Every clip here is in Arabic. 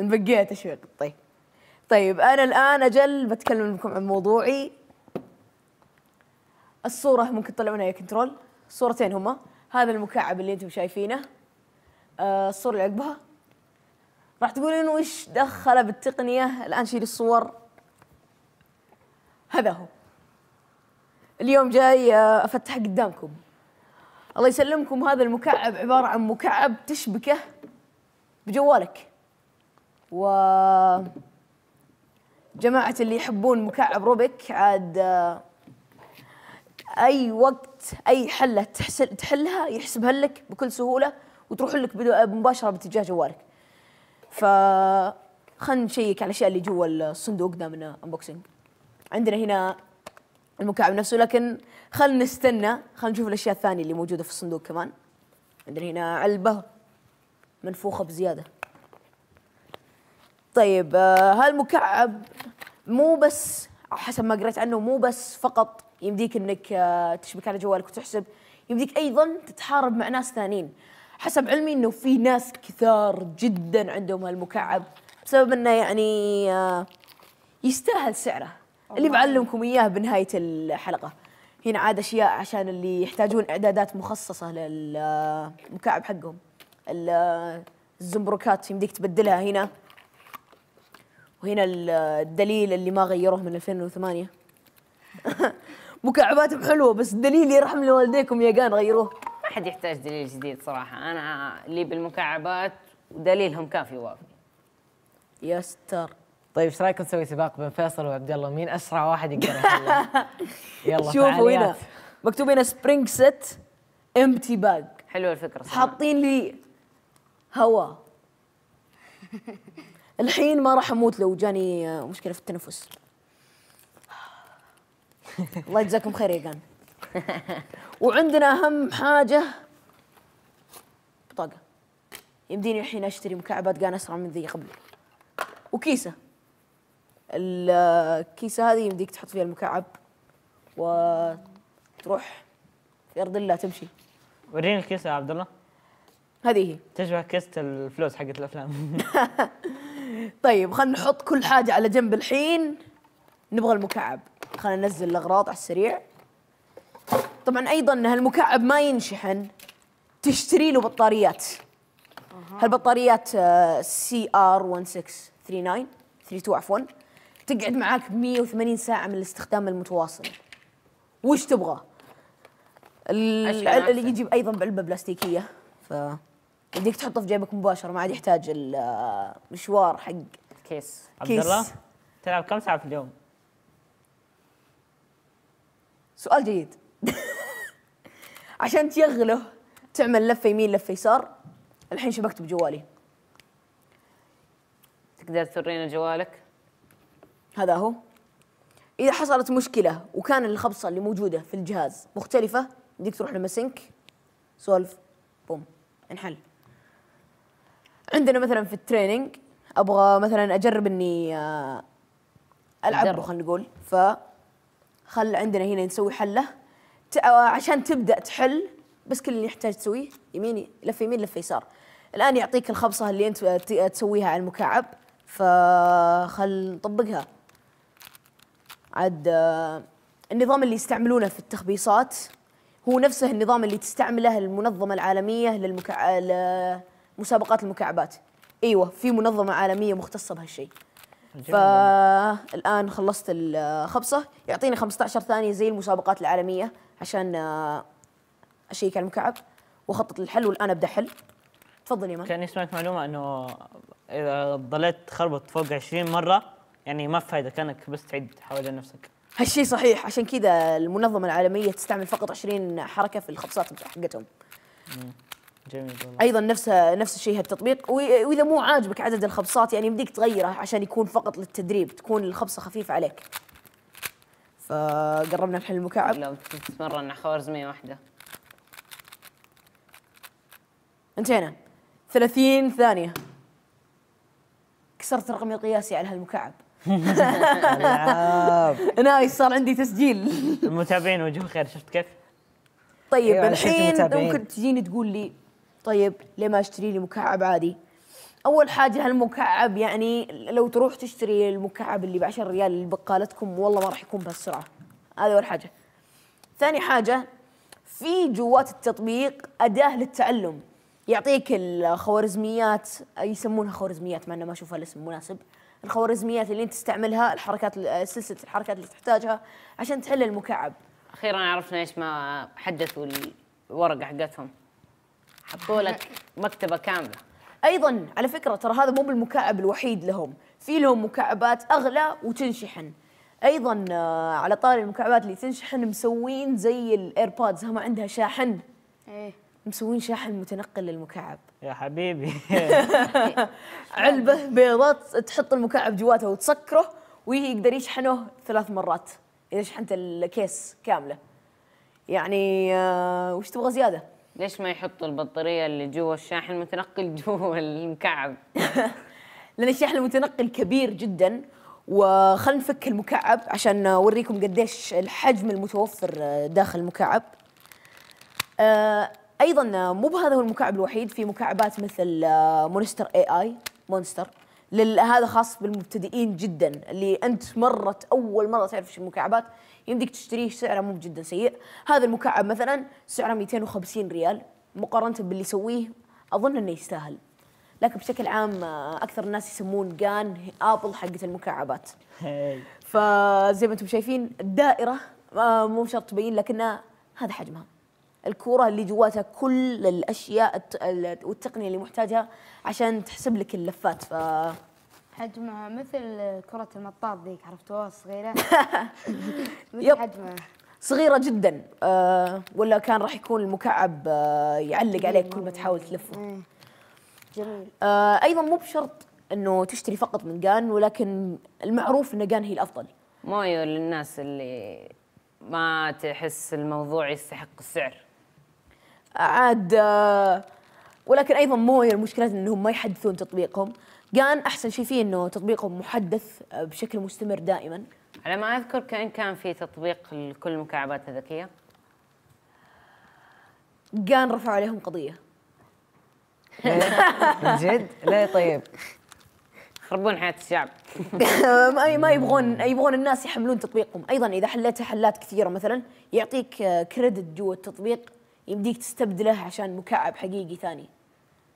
انبقيت شوي طيب طيب انا الان اجل بتكلم لكم عن موضوعي الصوره ممكن تطلعونها يا كنترول صورتين هما هذا المكعب اللي انتم شايفينه آه الصوره اللي عقبها راح تقولون وش دخله بالتقنيه الان شيل الصور هذا هو اليوم جاي آه، افتح قدامكم الله يسلمكم هذا المكعب عباره عن مكعب تشبكه بجوالك و جماعة اللي يحبون مكعب روبك عاد آه، أي وقت أي حلة تحسل تحلها يحسبها لك بكل سهولة وتروح لك آه، مباشرة باتجاه جوالك ف خلينا نشيك على الأشياء اللي جوا الصندوق ده من أنبوكسينج. عندنا هنا المكعب نفسه لكن خلينا نستنى خلينا نشوف الأشياء الثانية اللي موجودة في الصندوق كمان عندنا هنا علبة منفوخة بزيادة طيب هالمكعب آه، مو بس حسب ما قريت عنه مو بس فقط يمديك انك آه، تشبك على جوالك وتحسب يمديك ايضا تتحارب مع ناس ثانيين حسب علمي انه في ناس كثار جدا عندهم هالمكعب بسبب انه يعني آه، يستاهل سعره اللي بعلمكم اياه بنهايه الحلقه هنا عاد اشياء عشان اللي يحتاجون اعدادات مخصصه للمكعب حقهم الزمبركات يمديك تبدلها هنا وهنا الدليل اللي ما غيروه من 2008 مكعباتهم حلوه بس الدليل يرحم لوالديكم يا قان غيروه ما حد يحتاج دليل جديد صراحه انا لي بالمكعبات ودليلهم كافي وافي يا ستار طيب ايش رايكم نسوي سباق بين فيصل وعبد الله مين اسرع واحد يقدر يلا شوفوا هنا مكتوب هنا سبرينج سيت امتي باج حلوه الفكره حاطين لي هواء الحين ما راح اموت لو جاني آه، مشكله في التنفس الله يجزاكم خير يا جان وعندنا اهم حاجه بطاقه يمديني الحين اشتري مكعبات كان اسرع من ذي قبل وكيسه الكيسه آه، هذه يمديك تحط فيها المكعب وتروح في ارض الله تمشي وريني الكيسه يا عبد الله هذه هي تشبه كيسه الفلوس حقت الافلام طيب خلينا نحط كل حاجة على جنب الحين نبغى المكعب خلينا ننزل الأغراض على السريع طبعا أيضا هالمكعب ما ينشحن تشتري له بطاريات هالبطاريات سي ار 1639 32 عفوا تقعد معاك 180 ساعة من الاستخدام المتواصل وش تبغى؟ اللي يجي ايضا بعلبه بلاستيكيه ف يديك تحطه في جيبك مباشره ما عاد يحتاج المشوار حق كيس عبد الله تلعب كم ساعه في اليوم؟ سؤال جيد عشان تيغله تعمل لفه يمين لفه يسار الحين شبكت بجوالي تقدر تورينا جوالك؟ هذا هو إذا حصلت مشكلة وكان الخبصة اللي موجودة في الجهاز مختلفة بدك تروح لمسنك سولف بوم انحل عندنا مثلا في التريننج ابغى مثلا اجرب اني آه، العب خلينا نقول ف خل عندنا هنا نسوي حله آه، عشان تبدا تحل بس كل اللي يحتاج تسويه يمين لف يمين لف يسار الان يعطيك الخبصه اللي انت تسويها على المكعب فخل نطبقها عاد آه، النظام اللي يستعملونه في التخبيصات هو نفسه النظام اللي تستعمله المنظمه العالميه للمكعب مسابقات المكعبات ايوه في منظمه عالميه مختصه بهالشيء فالان خلصت الخبصه يعطيني 15 ثانيه زي المسابقات العالميه عشان آه، اشيك على المكعب واخطط للحل والان ابدا حل تفضل يا مان كاني سمعت معلومه انه اذا ضليت تخربط فوق 20 مره يعني ما في فايده كانك بس تعيد حوالين نفسك هالشيء صحيح عشان كذا المنظمه العالميه تستعمل فقط 20 حركه في الخبصات حقتهم جميل ايضا نفس نفس الشيء هالتطبيق واذا مو عاجبك عدد الخبصات يعني يمديك تغيره عشان يكون فقط للتدريب تكون الخبصه خفيفه عليك فقربنا نحل المكعب لو تتمرن خوارزميه واحده انتهينا 30 ثانيه كسرت رقمي القياسي على هالمكعب نايس صار عندي تسجيل المتابعين وجه خير شفت كيف؟ طيب أيوة، الحين ممكن تجيني تقول لي طيب ليه ما اشتري لي مكعب عادي اول حاجه هالمكعب يعني لو تروح تشتري المكعب اللي ب 10 ريال اللي بقالتكم والله ما راح يكون بهالسرعه هذه اول حاجه ثاني حاجه في جوات التطبيق اداه للتعلم يعطيك الخوارزميات يسمونها خوارزميات مع انه ما اشوفها الاسم مناسب الخوارزميات اللي انت تستعملها الحركات سلسله الحركات اللي تحتاجها عشان تحل المكعب اخيرا عرفنا ايش ما حدثوا الورقه حقتهم حطوا لك مكتبه كامله ايضا على فكره ترى هذا مو بالمكعب الوحيد لهم في لهم مكعبات اغلى وتنشحن ايضا آه، على طاري المكعبات اللي تنشحن مسوين زي الايربودز هم عندها شاحن ايه مسوين شاحن متنقل للمكعب يا حبيبي علبه بيضاء تحط المكعب جواتها وتسكره ويقدر يشحنه ثلاث مرات اذا شحنت الكيس كامله يعني آه، وش تبغى زياده ليش ما يحطوا البطاريه اللي جوا الشاحن المتنقل جوا المكعب؟ لان الشاحن المتنقل كبير جدا وخلنا نفك المكعب عشان اوريكم قديش الحجم المتوفر داخل المكعب. آه، ايضا مو بهذا هو المكعب الوحيد في مكعبات مثل آه، مونستر اي اي مونستر هذا خاص بالمبتدئين جدا اللي انت مرت اول مره تعرف ايش المكعبات يمديك تشتريه سعره مو جدا سيء هذا المكعب مثلا سعره 250 ريال مقارنه باللي يسويه اظن انه يستاهل لكن بشكل عام آه، اكثر الناس يسمون جان ابل حقه المكعبات فزي ما انتم شايفين الدائره آه، مو شرط تبين لكنها هذا حجمها الكوره اللي جواتها كل الاشياء والتقنيه اللي محتاجها عشان تحسب لك اللفات ف حجمها مثل كرة المطاط ذيك عرفتوها الصغيرة مثل حجمها صغيرة جدا أه ولا كان راح يكون المكعب أه يعلق عليك كل ما تحاول تلفه جميل أه ايضا مو بشرط انه تشتري فقط من جان ولكن المعروف ان جان هي الافضل مويو للناس اللي ما تحس الموضوع يستحق السعر عاد آه، ولكن ايضا مو المشكلة انهم ما يحدثون تطبيقهم كان احسن شيء فيه انه تطبيقهم محدث آه، بشكل مستمر دائما على ما اذكر كان كان في تطبيق لكل المكعبات الذكيه كان رفع عليهم قضيه جد ليه طيب يخربون حياه الشعب ما ما يبغون يبغون الناس يحملون تطبيقهم ايضا اذا حليتها حلات كثيره مثلا يعطيك كريدت آه، جوا التطبيق يمديك تستبدله عشان مكعب حقيقي ثاني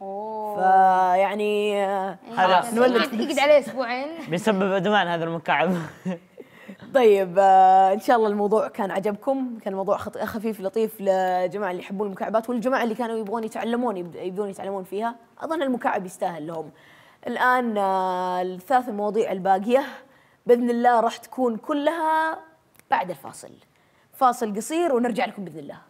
اوه فيعني يعني خلاص نولد يقعد عليه اسبوعين بيسبب ادمان هذا المكعب طيب آه ان شاء الله الموضوع كان عجبكم كان موضوع خفيف لطيف للجماعه اللي يحبون المكعبات والجماعه اللي كانوا يبغون يتعلمون يبدون يتعلمون فيها اظن المكعب يستاهل لهم الان آه الثلاث مواضيع الباقيه باذن الله راح تكون كلها بعد الفاصل فاصل قصير ونرجع لكم باذن الله